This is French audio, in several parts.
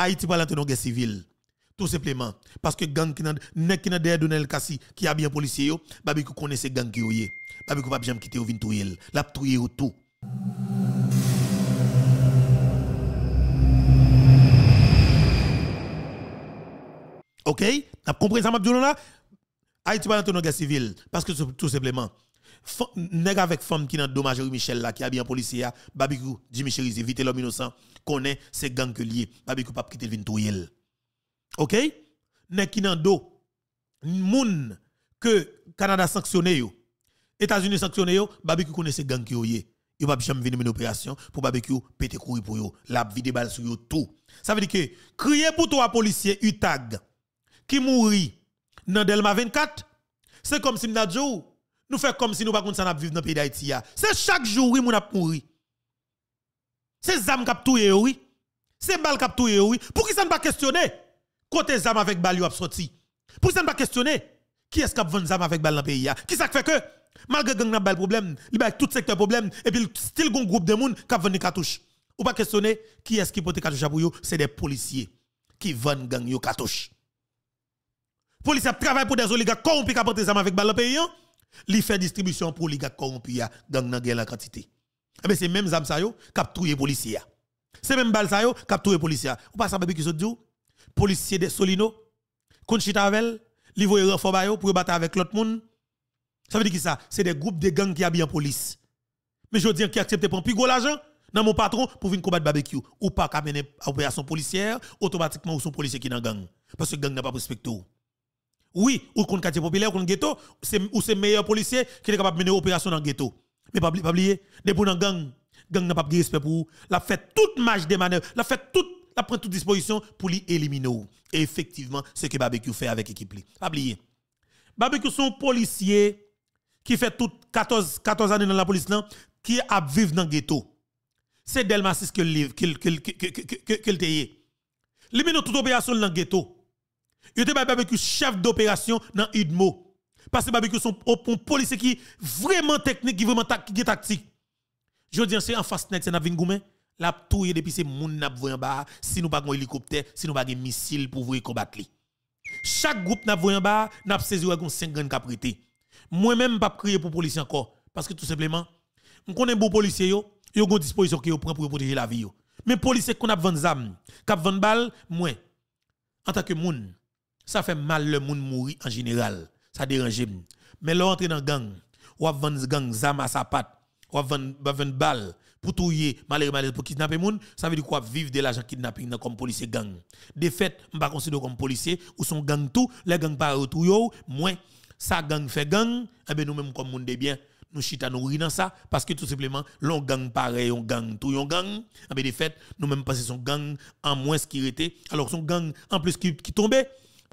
Haïti pas la tenue guerre civile. Tout simplement. Parce que gang qui n'a pas derrière Donel Kassi, qui a bien policier, babi qui connaît ces gangs qui ont. Babi qui pas bien quitter ou vin La touye ou tout. Ok? N'a compris ça, Mabdoulo là? Haïti pas dans guerre civile. Parce que tout simplement, nèg avec femme qui n'a dommage Michel là, qui a bien policier, babi qui dit Michel, vite l'homme innocent connaît ces gangs que lié. Pas que pas quitter vin OK Nek qui nan do moun que Canada sanctionné yo. États-Unis sanctionné yo, barbecue connaît ces gangs qui yo yé. Yo jamais venir une opération pour barbecue pété courir pour yo. La vide balle sur yo tout. Ça veut dire que crier pour toi policier Utag qui mourit dans Delma 24, c'est comme si nous fait comme si nous pas contre ça vivre dans pays d'Haïti C'est chaque jour oui mon a mouri. C'est Zam qui a tout oui. C'est Bal qui a tout oui. Pour qui ça ne pas questionner Côté Zam avec Bal, a sorti. Pour qui ça ne pas questionner Qui est-ce qui a vendu Zam avec Bal dans le pays Qui ça fait que Malgré gang n'a problème, il y a tout secteur problème, et puis still un groupe de monde qui vendent des katouche. Ou pas questionner qui est-ce qui porte des à pour c'est des policiers qui vendent gang yo Les Policiers travaillent pour des oligarques corrompus qui ont des Zam avec balle pays, ils font distribution pour les oligarques corrompus gang dans la quantité. Eh ben, c'est même zam qui a trouvé les policier. C'est même bal qui yo qui les policier. Ou pas ça bébé qui se dit policier de Solino Conchitavel, Livre et voye pour battre avec l'autre monde. Ça veut dire qui ça C'est des groupes de gangs qui habillent en police. Mais je dis qui accepte prendre plus gros l'argent dans mon patron pour venir combattre barbecue ou pas qu'amener une opération policière, automatiquement ou son policier qui dans gang parce que gang n'a pas respecté. Oui, ou contre quartier populaire, contre ghetto, c'est ou c'est meilleur policier qui est capable de mener opération dans ghetto. Mais pas oublier, depuis dans gang, gang n'a pas de respect pour la fait toute marche de manœuvre, la fait toute la prend toute disposition pour l'éliminer. Et effectivement, c'est ce que barbecue fait avec l'équipe li. Pas oublier. Barbecue sont policier qui fait toute 14 14 années dans la police qui a vivre dans le ghetto. C'est Delmasis qui que livre qu'il toutes opération dans le ghetto. Il était barbecue chef d'opération dans Idmo. Parce que barbecue sont un policier qui vraiment technique, qui vraiment tactique. Je dis, c'est en face net, c'est un goumé. La touille depuis ces moun n'a en bas, si nous pas un hélicoptère, si nous pas un missile pour vous combattre. Chaque groupe n'a en bas, n'a saisi un 5 grandes caprités. Moi-même, pas crier pour policier encore. Parce que tout simplement, je connais bon policier, yo, yo gon disposition qui prend pour protéger la vie yo. Mais policier qu'on a 20 zam, cap vend balle, moi en tant que monde, ça fait mal le monde mourir en général ça dérange mais là entre dans gang ou à vendre gang zama sapat ou à vendre vendre balle pour touyer malais malheureusement, pour kidnapper moun ça veut dire quoi vivre de l'argent kidnapping comme policier gang de fait pas considérer comme policier ou son gang tout les gang pas tout yo moins sa gang fait gang et eh ben nous même comme monde de bien nous chita nous ri dans ça parce que tout simplement l'on gang pareil on gang tout yon gang et eh ben de fait nous même passer son gang en moins qui était alors son gang en plus qui tombait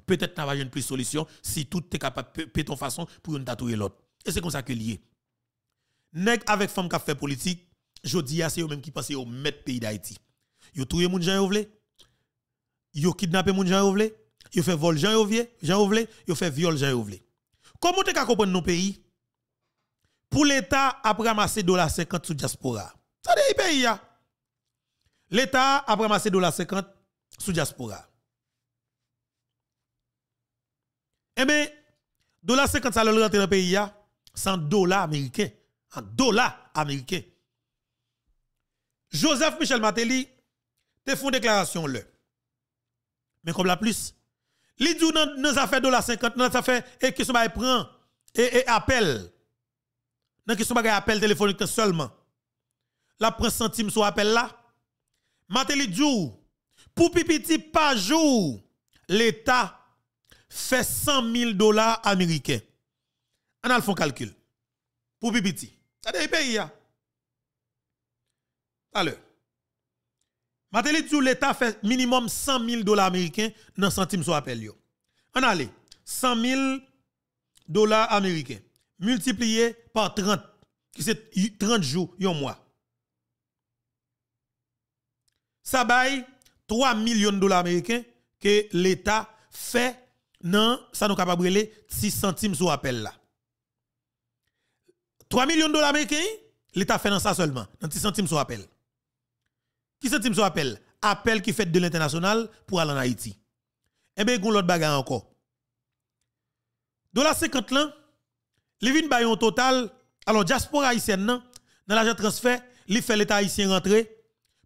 peut-être n'a pas une plus solution si tout est capable de façon pour une tatouer l'autre. Et c'est comme ça que lié. Nèg avec femme qui fait politique, je dis à c'est eux même qui pensent au mettre pays d'Haïti. Yo touye moun gens yo vle. Yo kidnappé moun gens yo vle. Yo fait vol gens yo vle, gens yo vle, fait viol gens yo vle. Comment vous ka comprendre nos pays Pour l'État a ramasser dollars 50 sous diaspora. Ça des pays L'État a ramassé dollars 50 sous diaspora. Eh bien, dollar 50 ça rentre dans le pays, 100 dollar américain. En dollar américain. Joseph Michel Matéli, te une déclaration là. Mais comme la plus, Les dit dans nos affaires dollars 50, dans affaires et qui sont prend et, eh, et eh, appel. Dans qui sont appel téléphonique seulement. La prend centime sur appel là. Matéli dit pour pipiti pas jour, l'État fait 100 000 dollars américains. On a le fond calcul. Pour PIPITI. Ça des pays. Alors, Matéli l'État fait minimum 100 000 dollars américains dans centimes sur appel. On a 100 000 dollars américains multiplié par 30, qui c'est 30 jours, un mois. Ça baille 3 millions de dollars américains que l'État fait non, ça nous capable de 6 centimes sur appel là. 3 millions de dollars américains, l'État fait dans ça seulement, dans 6 centimes sur appel. 6 centimes sur appel Appel qui fait de l'international pour aller en Haïti. Et eh bien, il y a l'autre bagarre encore. Dollar 50 là, les vins total, alors diaspora haïtienne, dans l'argent transfert, il fait l'État haïtien rentrer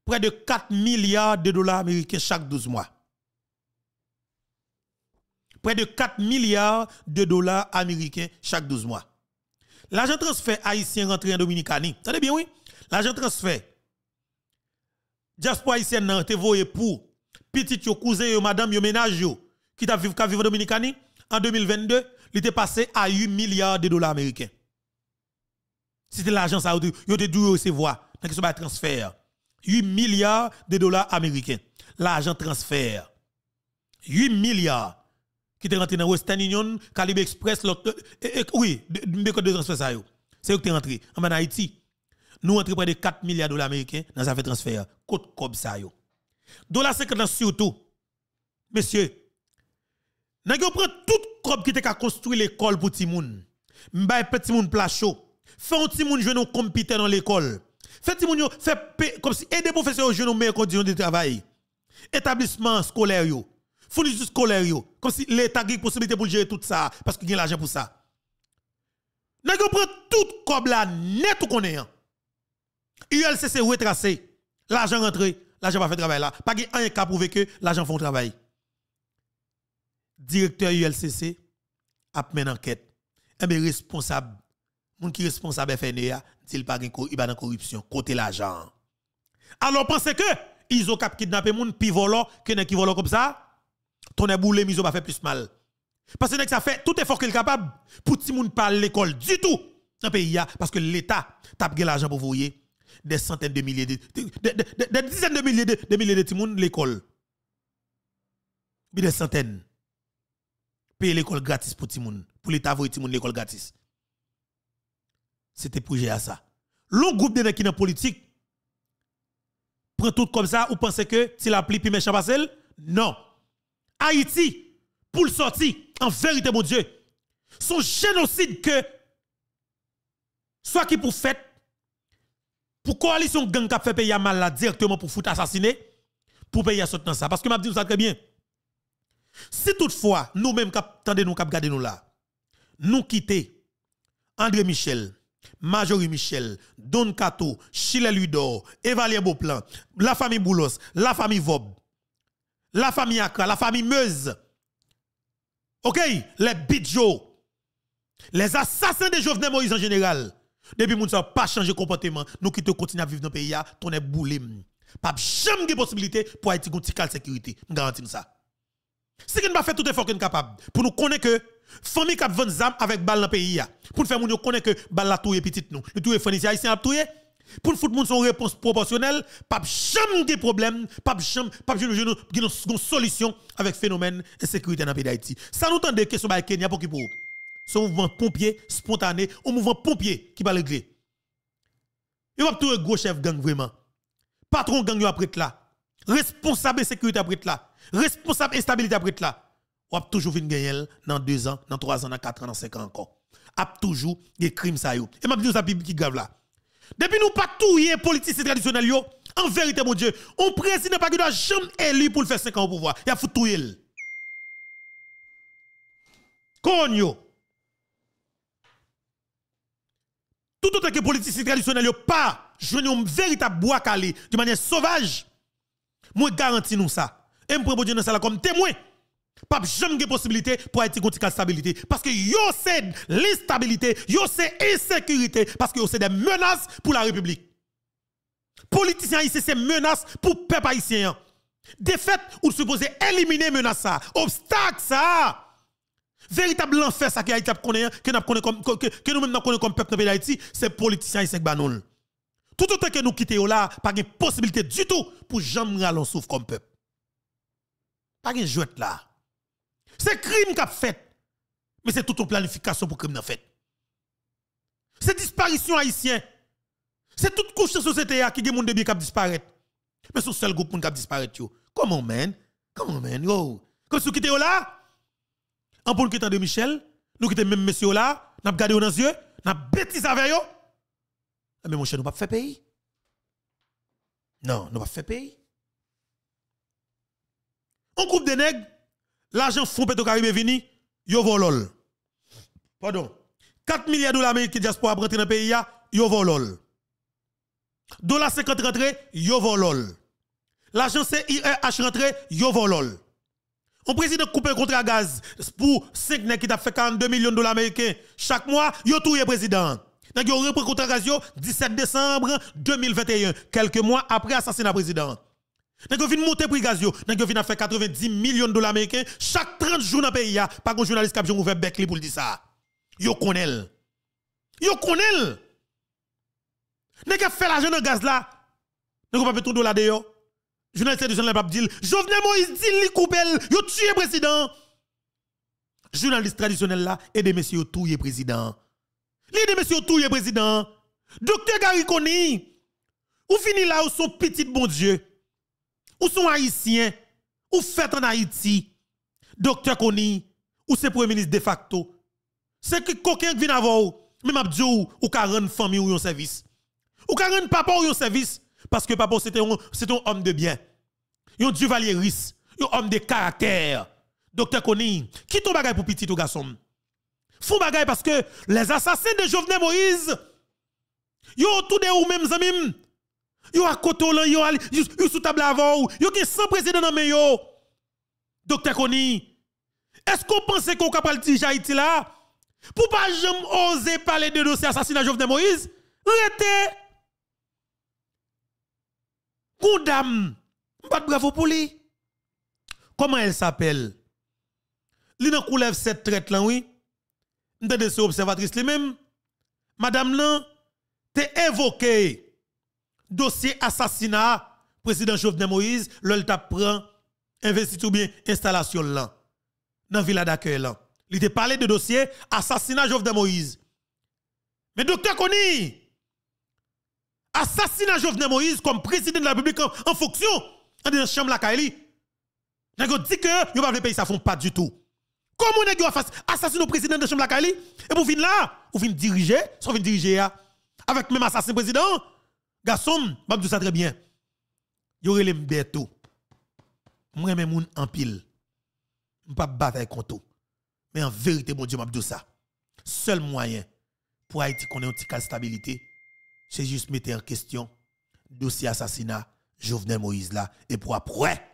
près de 4 milliards de dollars américains chaque 12 mois près de 4 milliards de dollars américains chaque 12 mois. L'argent transfert haïtien rentré en Dominicanie, attendez bien oui, l'argent transfert diaspora haïtienne nan te pour petit yo cousin yo madame yo ménage qui t'a vivre ka Dominicanie en 2022, il était passé à 8 milliards de dollars américains. C'était l'argent ça yo te dû recevoir dans question de transfert. 8 milliards de dollars américains. L'argent transfert. 8 milliards qui te rentré dans Western Union, Calibre Express, l'autre, eh, eh, eh, oui, de transferts ça C'est eux qui te rentré. En Haïti, nous rentrons près de 4 milliards de dollars américains dans fait transfert. Côte comme ça yo. Dollar 50 surtout. Messieurs, nous prendre tout cob qui était construit l'école pour Timoun. M'baye petit moun plat chaud. Fait un petit moun jeune nous dans l'école. un petit moun yo, comme si aider professeur ont aux meilleures conditions de travail. Établissement scolaire yo fournit juste Comme si l'État a une possibilité pour gérer tout ça, parce qu'il y a l'argent pour ça. Nous prend tout comme la net ou qu'on est. ULCC hein. retracé. L'argent rentré, l'argent pas fait travail là. Pas de un cas prouvé que l'argent font travail. Directeur ULCC a mené enquête. Et eh bien responsable, responsables qui responsable FNEA, dit pas il pas de corruption côté l'argent. Alors pensez que ils ont cap kidnappé moun pi volant que qui volo comme ça ton éboulé miso va fait plus mal. Parce que ça fait tout effort qu'il est capable pour que monde pas l'école du tout dans le pays parce que l'État tape l'argent pour vous des centaines de milliers de, Des dizaines de milliers de, milliers de timoun l'école. mais des centaines. Payer l'école gratis pour timoun, pour l'État voyez timoun l'école gratis. C'était pour à ça. L'autre groupe de qui dans politique prend tout comme ça ou pensez que si pli puis méchant pas Non. Haïti pour le sortir, en vérité, mon Dieu, son génocide que, soit qui pour fait, pour coalition gang qui fait payer mal là directement pour foutre assassiner, pour payer soutenir ça. Parce que m'a dit ça très bien. Si toutefois, nous-mêmes, nous, cap nous là, nous quitter André Michel, Majorie Michel, Don Cato, Chile Ludor, Evalien Beauplan, la famille Boulos, la famille Vob, la famille Akra, la famille Meuse, ok, les Bidjo, les assassins de Jovenel Moïse en général, depuis que nous ne pas changé de comportement, nous qui continuons à vivre dans le pays, ton est boulé. Pas jamais de possibilité pour Haïti la sécurité. Je garantis ça. Si nous pas fait tout effort sommes capable pour nous connaître que la famille qui a 20 avec balle dans le pays, pour nous faire nous connaître que balle la touye petite nous. Le touye fournisseur haïtien tout touye, pour le foot, son réponse proportionnelle, pas jamais de problème, pas jamais, de solution avec phénomène sécurité dans le pays d'Haïti. Ça nous tend que questions par Kenya pour qui pour C'est un mouvement pompier spontané, un mouvement pompier qui va régler. Il toujours un gros chef gang vraiment. Patron gang après là. Responsable sécurité après là. Responsable instabilité après là. On a toujours une gagner dans 2 ans, dans 3 ans, dans 4 ans, dans 5 ans encore. A toujours des crimes ça yo. Et m'a dit ça qui grave là. Depuis nous pas tout les politiciens traditionnels, yo, en vérité, mon Dieu, on président pas qui doit jamais élu pour le faire 5 ans au pouvoir. Il a foutu tout il. Konyo. Tout autant que politiciens traditionnels, yo, pas, je un véritable bois calé de manière sauvage. Moi, garantis nous ça. Et me prends mon Dieu dans ça comme témoin. Pas jamais de possibilité pour Haïti contre stabilité. Parce que yo c'est l'instabilité, yo c'est l'insécurité, parce que vous c'est des menaces pour la République. Politiciens ici, c'est menaces pour peuple haïtien. Défaite ou supposé éliminer menace ça, obstacle ça. Véritable enfer ça qui que nous connaissons comme que nous même comme peuple de Haïti, c'est politiciens ici banon. Tout autant que nous quittons là, pas de possibilité du tout pour jamais en souffre comme peuple. Pas de jouet là. C'est crime a fait. Mais c'est toute une planification pour crime a fait. C'est disparition haïtienne. C'est toute couche de société qui a monde de bien qui Mais c'est le seul groupe qui disparu. Comment, man? Comment, man? Yo. Comme si vous quittez là, en pour quitter de Michel, nous quittons même monsieur là, nous avons gardé dans les yeux, nous avons bêtisé avec vous. Ah, mais mon cher, nous ne pas faire pays. Non, nous ne pas faire pays. Un groupe de nègres l'argent Fou petro caribé vini, yo volol. Pardon. 4 milliards de dollars américains diaspora pour rentrer dans le pays, yo volol. Dollar 50 rentré, yo volol. L'argent CIRH e rentré, yo volol. On président coupe un contrat gaz pour 5 qui t'a fait 42 millions de dollars américains chaque mois, yo touye président. Donc, yo repris contrat gaz yo 17 décembre 2021, quelques mois après assassinat président vient de monter prix gaz, vin a faire 90 millions de dollars américains chaque 30 jours dans le pays. Pas un journaliste qui a ouvert li pour dire ça. Yo connaît. Yo connaît. Nous avons fait l'argent dans le gaz là. Nous avons pas tout dollar de yo. Journaliste de Jean-Lepap dit Jovenel Moïse dit li coupel, yo tue président. Journaliste traditionnel là, et des messieurs sont président. Les des messieurs touye président. Docteur Gary Koni, ou fini là ou son petit bon Dieu. Ou sont haïtiens, ou fait en Haïti, docteur Koni, ou c'est premier ministre de facto. C'est que quelqu'un qui vient avant même Abdou, ou, ou famille ou yon service. Ou ka papa ou yon service, parce que papa c'était un, homme de bien. Yon duvalier riche, yon homme de caractère. Docteur Koni, qui ton bagay pour petit ou garçon? Fou bagay parce que les assassins de Jovenel Moïse, yo tout de ou même zamim, Yo a koto là, a à sous table avant, yo gen sans président nan main yo. Docteur Koni, est-ce qu'on pense qu'on capable de Haïti là pour pas jamais oser parler de dossier assassinat Jovenel Moïse Rete. suis pas bravo pour lui. Comment elle s'appelle Li nan coulève cette traite là oui. M'tende se observatrice lui-même. Madame là t'es évoquée dossier assassinat président Jovenel Moïse, l'olta t'a prend investit ou bien installation là dans villa d'accueil là. Il te parlé de dossier assassinat Jovenel Moïse. Mais docteur Koni, assassinat Jovenel Moïse comme président de la République en, fonction De la chambre la Kaeli, N'a dit que yo pas le pays ça font pas du tout. Comment vous yo assassiner le président de la chambre la et pour venir là, ou venir diriger, Vous venir diriger hein, avec même assassin président Garçon, je dis ça très bien. Yo relé m'beto. Moi même moun en pile. M'pa bataille contre Mais en vérité mon Dieu m'a ça. Seul moyen pour Haïti qu'on ait un petit de stabilité, c'est juste mettre en question dossier assassinat Jovenel Moïse là et pour après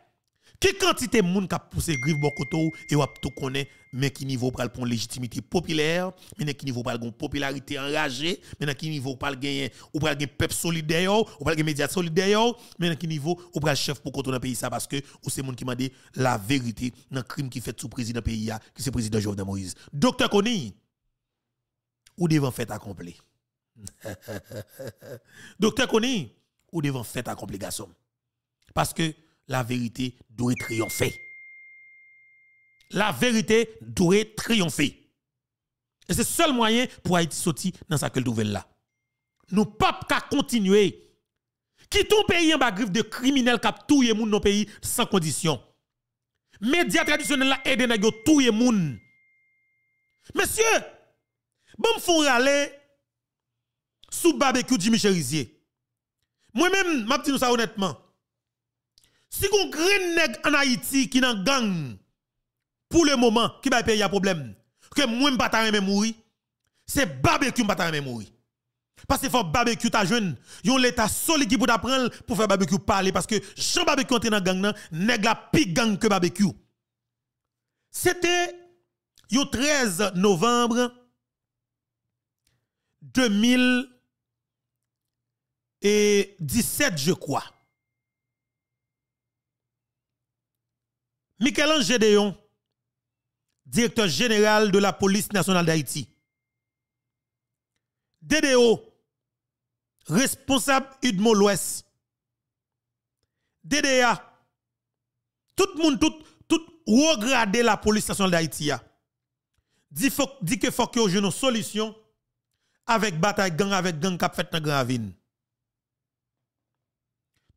quelle quantité de monde qui a poussé grive bokoto et ou tout connaît mais qui niveau pas pour légitimité populaire, mais qui niveau pas gon popularité enragée, mais qui niveau pas gagner ou pral gagner peuple solidaire, ou pral gagner médias solidaire, mais qui niveau ou pral chef pour le pays ça parce que c'est le monde qui m'a dit la vérité dans crime qui fait sous président pays qui c'est président Jovenel Moïse. Docteur Koni ou devant fait accompli. Docteur Koni ou devant fait accompli garçon. Parce que la vérité doit triompher. La vérité doit triompher. Et c'est le seul moyen pour Haïti sortir dans sa nouvelle là. Nous ne pouvons continuer. Qui tout pays en bas griffe de criminels qui tout le monde dans pays sans condition. Médias traditionnels aide à tout le monde. Monsieur, bon fou râler sous barbecue Jimmy Cherizier. Moi-même, je vous ça honnêtement. Si un grand nèg en Haïti qui nan gang pour le moment qui va payer un problème, que moi pas ta même mourir, c'est barbecue qui ta même mourir. Parce que faut barbecue ta jeune, yon l'état solide qui pour pour faire barbecue parler parce que Jean barbecue entre dans gang nan, nèg la pire gang que barbecue. C'était le 13 novembre 2017 je crois. Michel-Ange Gédéon, directeur général de la police nationale d'Haïti. DDO, responsable Udmo l'Ouest. DDA, tout le monde, tout, tout regarder la police nationale d'Haïti. Dit di que faut que une solution avec bataille gang, avec gang qui fait dans Gravine.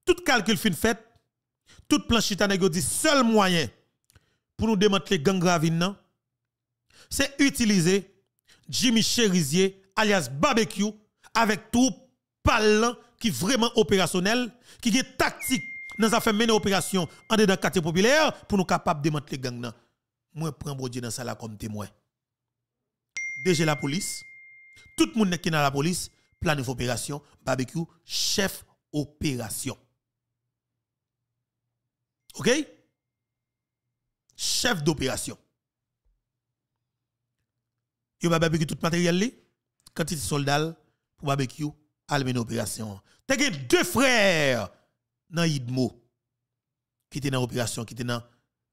Tout calcul fin fait, tout plan négo dit seul moyen pour nous démanteler gang ravine, c'est utiliser Jimmy Cherizier alias barbecue avec tout parlant qui vraiment opérationnel qui est tactique dans fait mener opération en dedans quartier populaire pour nous capable démanteler gang nan moi prends dans ça là comme témoin DG la police tout le monde qui est dans la police plan opération barbecue chef opération OK Chef d'opération. Yo barbecue tout matériel li, quantité soldat, pour barbecue almen une opération. T'as deux frères dans Idmo qui étaient dans l'opération, qui étaient dans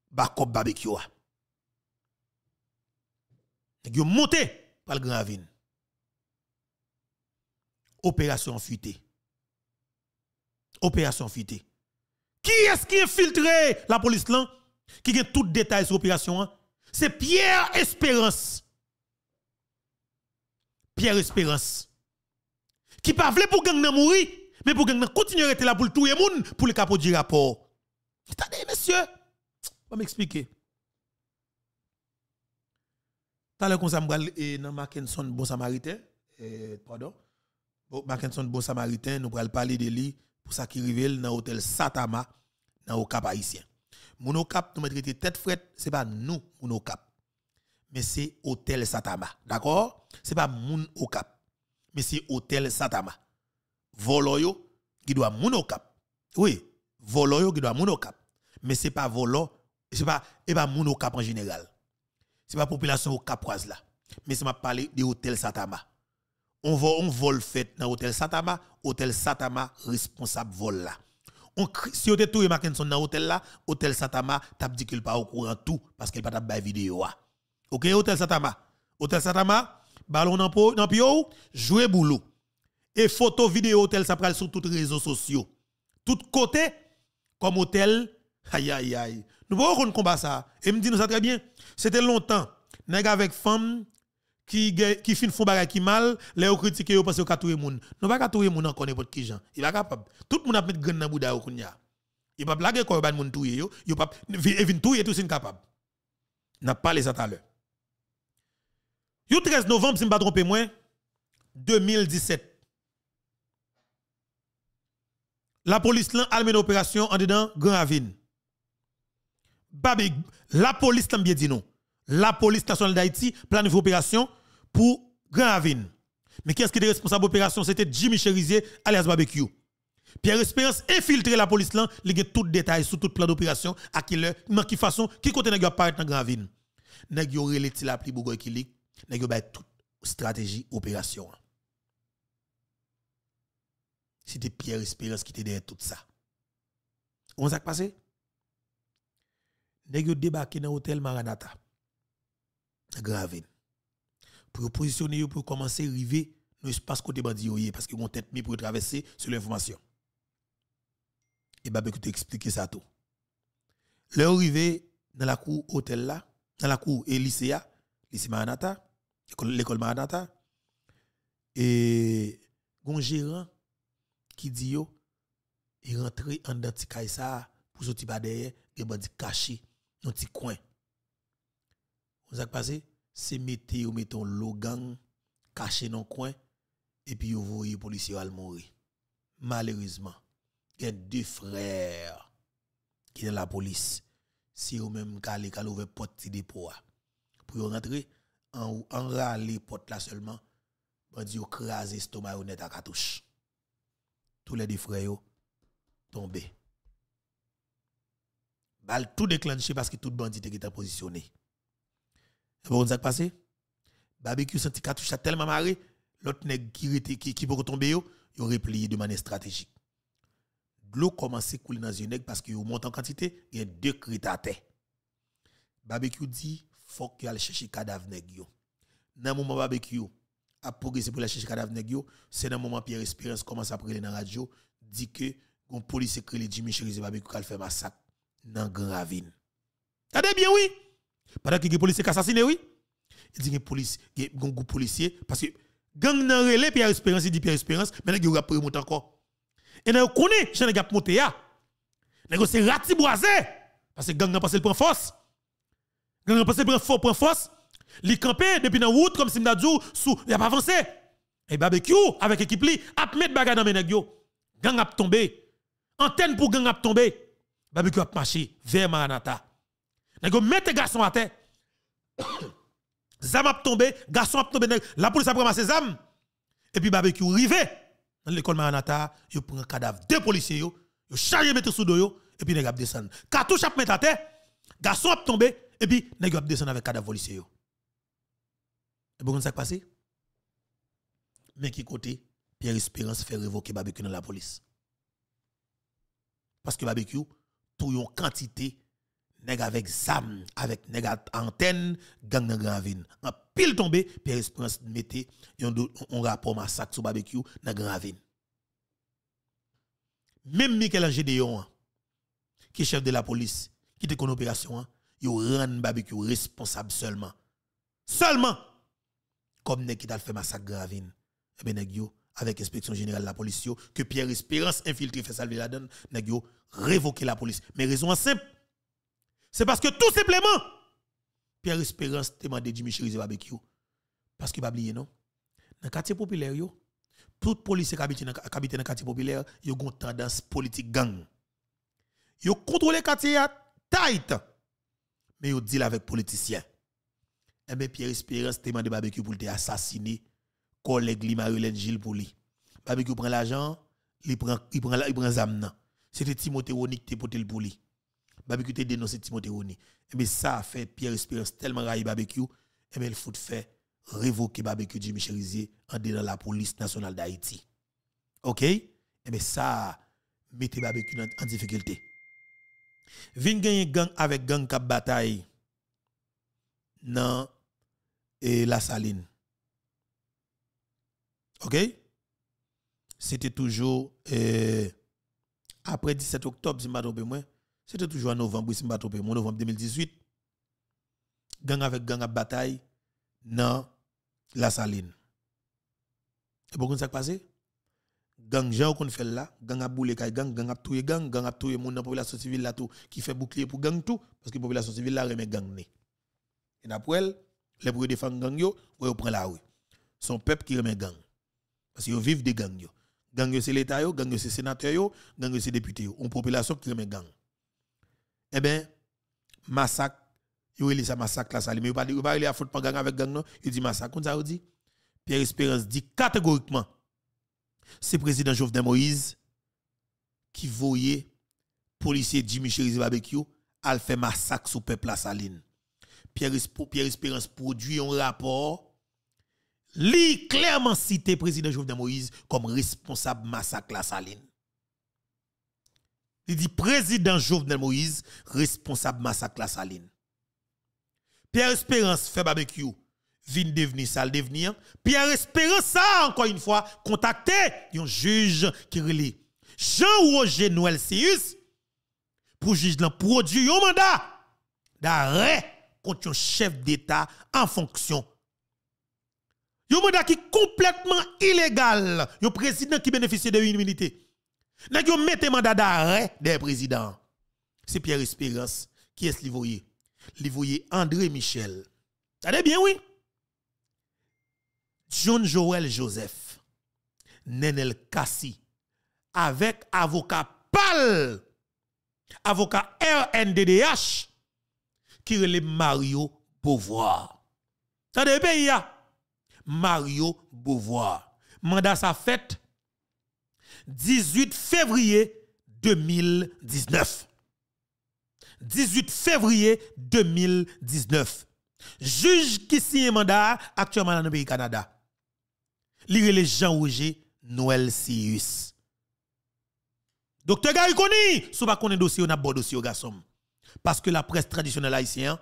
backup barbecue. Ah. T'as ont monté par le Grand Avine. Opération fuite. Opération fuite. Qui est-ce qui infiltré la police là? Qui a tout détail sur l'opération? Hein? C'est Pierre Espérance. Pierre Espérance. Qui pas voulu pour gang nan mourir, mais pour gang nan continuer à être là pour tout le monde pour le capot du rapport. Attendez, monsieur. vais m'expliquer. Tout à l'heure, ça dans bon samaritain, pardon, bon, bon samaritain, nous allons parler de lui pour ça qui arrive dans l'hôtel Satama, dans le Cap haïtien. Mon Cap, nous mettons tête frette, ce n'est pas nous, mon Mais c'est hôtel Satama. D'accord Ce n'est pas mon Cap. Mais c'est hôtel Satama. Voloyo qui doit mon Cap. Oui, voloyo qui doit mon Cap. Mais ce n'est pas volo, ce n'est pas, pas mon en général. Ce n'est pas population au Cap là. Mais c'est m'a parler de hôtel Satama. On voit un vol fait dans l'hôtel Satama, hôtel Satama responsable vol là. si on était tout Mackenson dans l'hôtel... là, hôtel Satama t'a dit qu'il pas au courant tout parce qu'il pas de vidéo ah. OK hôtel Satama. Hôtel Satama ballon dans le dans pio jouer boulot. Et photo vidéo hôtel ça sur toutes les réseaux sociaux. Tout côté comme hôtel aïe aïe aïe. Nous pouvons combat ça et me dit nous ça très bien. C'était longtemps nèg avec femme qui qui fin font bagay qui mal les critiquer yo parce que katoué moun non pas katoué moun encore n'importe qui gens il pas capable tout moun a mettre grain dans bouda kounya il pas blaguer quoi ban moun touye yo yo pas e vin touye tout sin capable n'a pas ça tout yo 13 novembre si m'pas tromper moi 2017 la police lan al une opération en dedans Grand Ravine Babig, la police l'a bien dit non. La police nationale d'Haïti planifie opération pour Grand Mais qui est-ce qui est responsable de C'était Jimmy Cherizier, alias Barbecue. Pierre Espérance infiltré la police là, il a tout détail sur tout plan d'opération, à qui heure, dans quelle façon, qui côté n'a apparaît dans Grand Avine. N'a relé la pli bougoy qui li, n'a toute stratégie opération. C'était Pierre Espérance qui était derrière tout ça. On s'est passé N'a débarqué dans l'hôtel Maranatha. Grand pour positionner pour commencer à arriver dans l'espace côté bandit parce qu'ils ont tête mis pour traverser sur l'information. Et bah, écoutez, t'expliquer ça tout. Leur river dans la cour hôtel là, dans la cour et lycée, lycée l'école Maranata, et un gérant qui dit yo, il rentré en dans ça pour sortir par derrière, il bandit caché dans petit coin. Vous avez passé? c'est un ou l'eau gang caché dans le coin et puis vous voyez policier policiers mourir. Malheureusement, il y a deux frères qui sont la police. Si vous même calé calé ouvert porte dépôt pour rentrer en en râler porte là seulement bandi craser estomac honnête à cartouche. Tous les deux frères tombés. Bal tout déclenché parce que tout bandit était positionné. Bon, ça passé. Barbecue senti cartouche tellement marré, l'autre nèg qui qui qui peut tomber yo, a replié de manière stratégique. L'eau commence à couler dans une nèg parce que yo monte en quantité, il y a deux critères. à Barbecue dit faut qu'il aille chercher cadavre nèg yo. Dans moment barbecue a progressé pour chercher chercher cadavre nèg yo, c'est dans moment Pierre Espérance commence à parler dans la radio, dit que gon police crée les Jimmy Chéri barbecue a fait massacre dans Grand Ravine. T'as bien oui? Pendant que les policiers qui assassiné, oui. Il dit qu'il y a un groupe Parce que gang n'a relé Pierre Espérance, il dit Pierre Espérance, mais il y a encore. Et nous connaissons, je n'ai pas monté là. Nous c'est rati Parce que gang n'a pas prend force. Gang n'a pas point force. Li camper depuis dans route comme si m'dadjou, sous il a pas avancé. Et barbecue avec équipe li a mettre bagarre dans meneg Gang a tombé. Antenne pour gang a tombé. Barbecue a marché vers Maranatha. Nego mettez garçon à terre. zam a tombé, garçon a tombé, la police a pris ses zam. Et puis barbecue rivé dans l'école Maranatha, yo un cadavre deux policiers yo, yo chargé mettre sous dos et puis ils a descendre. Cartouche a mettre à terre, garçon a tombé et puis nèg a descendre avec cadavre policier yo. Et bon ça passé Mais qui côté Pierre Espérance fait révoquer barbecue dans la police. Parce que barbecue tout une quantité avec zam, avec antenne, gang dans gravine En pile tombé, Pierre espérance mettait un rapport massacre sur barbecue dans gravine Même Michel-Ange hein, qui est chef de la police, qui était en opération, il hein, rend barbecue responsable seulement. Seulement! Comme nèg qui t'a fait massacre Gravine. Eh ben, avec l'inspection générale de la police, que Pierre Espérance infiltré fait salver la donne, nèg révoqué la police. Mais raison simple, c'est parce que tout simplement, Pierre Espérance demandé Jimmy Chéri barbecue. Parce qu'il va oublier, non? Dans le quartier populaire, yo, les policiers qui habite dans le quartier populaire, ils ont une tendance politique gang. Ils contrôlent le quartier tight, mais ils deal avec les politiciens. Et eh bien, Pierre Espérance demandé barbecue pour assassiner collègue marie Marilyn Gilles pour lui. Barbecue prend l'argent, il prend il prend il prend C'était Timothée t'a qui pour lui barbecue te dénoncé Timothée Roni. Et eh ça a fait Pierre Espérance tellement raillé barbecue, et eh bien il faut faire révoquer barbecue Jimmy Cherizier en dedans la police nationale d'Haïti. OK Et eh bien ça mettez barbecue en difficulté. Vin gagner gang avec gang cap bataille dans et la saline. OK C'était toujours euh, après 17 octobre, si je c'était toujours en novembre, si je mon novembre 2018. Gang avec gang à bataille dans la saline. Et pourquoi ça passé? Gang gens qu'on fait là, gang à bouler, gang, gang a gang, gang tout toué moun dans population civile là tout qui fait bouclier pour gang tout parce que population civile là remet gang Et après les pour défendent gang yo, ou prend la rue. Son peuple qui remet gang. Parce qu'ils vivent des gang. yo. Gang c'est l'état yo, gang yo c'est sénateur yo, gang yo c'est député Une population qui remet gang eh bien, massacre, il y a massacre là, ça, mais il il pas à faute gang avec gang, non, il dit massacre, on ça, dit. Pierre Espérance dit catégoriquement, c'est le président Jovenel Moïse qui voyait policier Jimmy rizé Barbecue à faire massacre sur peuple la saline. Pierre, Espérance produit un rapport lui, clairement cité président Jovenel Moïse comme responsable massacre la saline. Il dit président Jovenel Moïse, responsable massacre la saline. Pierre Espérance fait barbecue, vin devenir sale devenir. Hein. Pierre Espérance ça encore une fois contacté un juge qui relie Jean-Roger Noël Sius pour juge le produit un mandat d'arrêt contre un chef d'État en fonction. Un mandat qui est complètement illégal, un président qui bénéficie de l'immunité. N'a mettez mette mandat d'arrêt des présidents. C'est Pierre Espérance qui est li voye? Li André Michel. Tade bien oui. John Joel Joseph. Nenel Kassi avec avocat PAL. Avocat RNDDH qui relève Mario Beauvoir. Tade bien ya. Mario Beauvoir. Mandat sa fête 18 février 2019. 18 février 2019. Juge qui signe mandat actuellement dans le pays Canada. Lire les Jean-Roger Noël Sius. Docteur Gary Koni, si vous dossier, on a bon dossier, garçon. Parce que la presse traditionnelle haïtienne,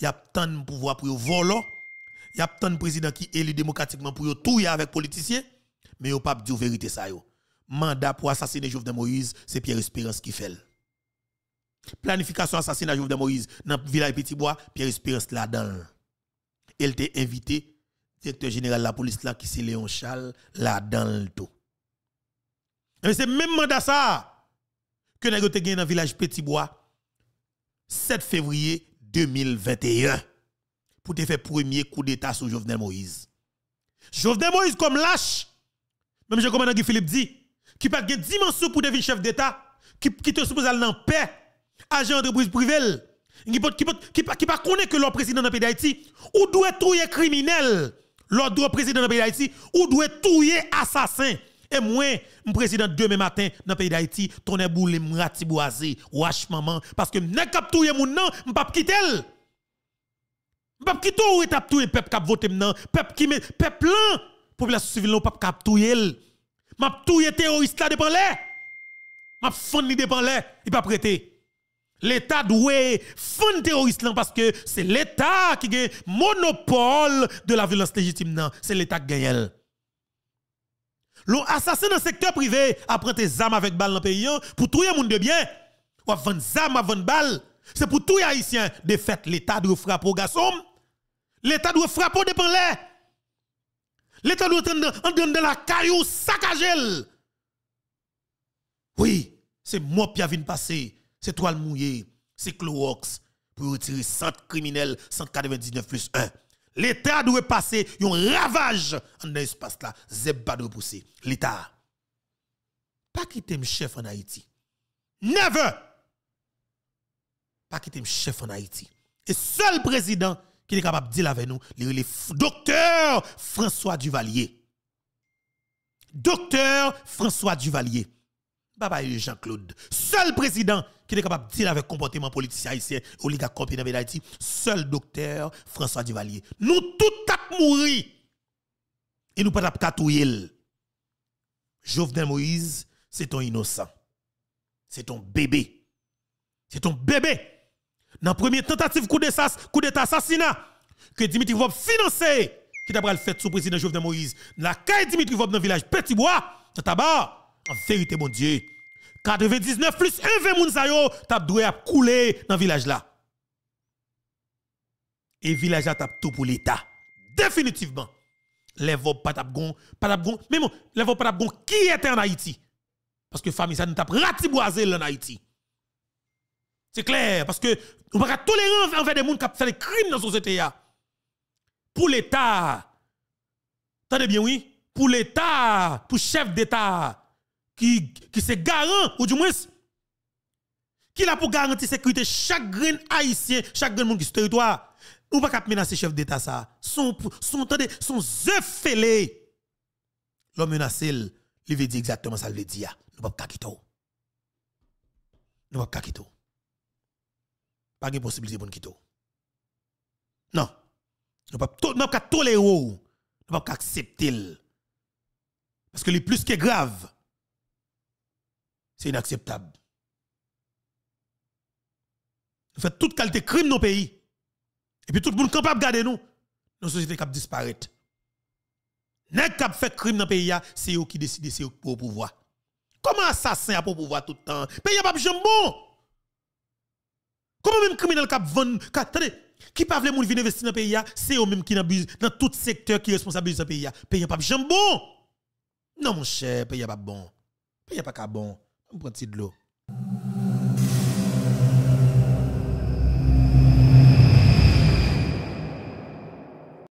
il y a tant de pouvoir pour voler, il y a tant de président qui élu démocratiquement pour tout avec les politiciens, mais il n'y a pas de vérité ça. Yo mandat pour assassiner Jovenel Moïse, c'est Pierre Espérance qui fait. Planification assassinat Jovenel Moïse dans le village Petit-Bois, Pierre Espérance là-dedans. Elle était invité, directeur général de la police là, qui c'est Léon Charles, là-dedans le tout. Mais c'est même mandat ça que nous avons gagné dans le village Petit-Bois, 7 février 2021, pour te faire premier coup d'État sur Jovenel Moïse. Jovenel Moïse comme lâche, même je Guy Philippe dit, qui pas de dimension pour devenir chef d'État, qui, qui te suppose aller en paix, agent d'entreprise privée, qui pas qui pas connaît que leur président dans le pays d'Haïti, ou doit tuer criminel, l'autre président dans le pays d'Haïti, ou doit tuer assassin. Et moi, mon président demain matin dans le pays d'Haïti, ton est boule m'rati boisé, wash maman, parce que m'ne kap touye moun nan, m'pap kitel. M'pap kito ou et tap peuple pep kap vote m'nan, pep qui me, pep lan, population civile pas pap kap touye m'a touye terroriste là devant l'air. M'a ni devant l'air, il pas prêté. L'État doit fond terroriste là parce que c'est l'État qui a monopole de la violence légitime c'est l'État qui gagne. L'on assassin dans le secteur privé après des armes avec balle dans le pays hein, pour tout le monde de bien. Ou avant des armes, avant balles. C'est pour tout les haïtien. De fait, l'État doit frapper au garçons. L'État doit frapper aux l'air L'État doit train de la caillou saccagel. Oui, c'est moi qui vu passer, c'est toile mouillée, c'est Clorox pour retirer 100 criminels 199 plus 1. L'État doit passer un ravage en espace là, Zebba pas de pousser. L'État pas quitter chef en Haïti. Never pas quitter chef en Haïti. Et seul président qui est capable de dire avec nous, le docteur François Duvalier. Docteur François Duvalier. Baba Jean-Claude, seul président qui est capable de dire avec comportement politicien haïtien, oligarque compagnie dans d'Haïti, seul docteur François Duvalier. Nous tout mourir et nous pas tatouiller. Jovenel Moïse, c'est ton innocent. C'est ton bébé. C'est ton bébé dans la première tentative coup d'État coup assassinat, que Dimitri Vob financé, qui pris le fait sous le président Jovenel Moïse, la caille Dimitri Vob dans le village Petit Bois, tabac, en vérité, mon Dieu. 99 plus 1,20 20 moun sa yo, doué à couler dans le village là. Et village là tap tout pour l'état. Définitivement. Les Vob pas pas mais bon, les Vob pas de qui était en Haïti. Parce que famille ça nous tap ratiboisé en Haïti. C'est clair, parce que on va tolérer envers des gens qui font des crimes dans la société. Pour l'État, Tenez bien, oui, pour l'État, pour chef d'État, qui, qui se garant, ou du moins, qui là pour garantir la sécurité chaque grain haïtien, chaque grain monde qui se territoire. On va pas menacer chef d'État ça. Son, son, son, son œuf fêlé. L'homme menacé, il veut dire exactement ça, il veut dire. Nous ne pouvons pas quitter. Nous ne pouvons pas quitter pas de possibilité pour nous quitter. Non. Nous ne pouvons pas tolérer, nous ne pouvons pas accepter. Parce que le plus que grave, c'est inacceptable. Nous faisons toute de crime dans le pays. Et puis tout le monde est capable de garder nous. Nos sociétés qui disparaissent. Nèg qui fait crime dans le pays c'est eux qui décident, c'est eux pour pouvoir. Comment assassin à pour pouvoir tout le temps Pays pas jambon. Comment même criminel qui vend, qui qui pas investir dans le pays, c'est eux-mêmes qui abusent dans tout secteur qui est responsable de ce pays. Pays n'est pas jambon. Non, mon cher, pays n'est pas bon. Pays n'est pas bon. un petit de l'eau.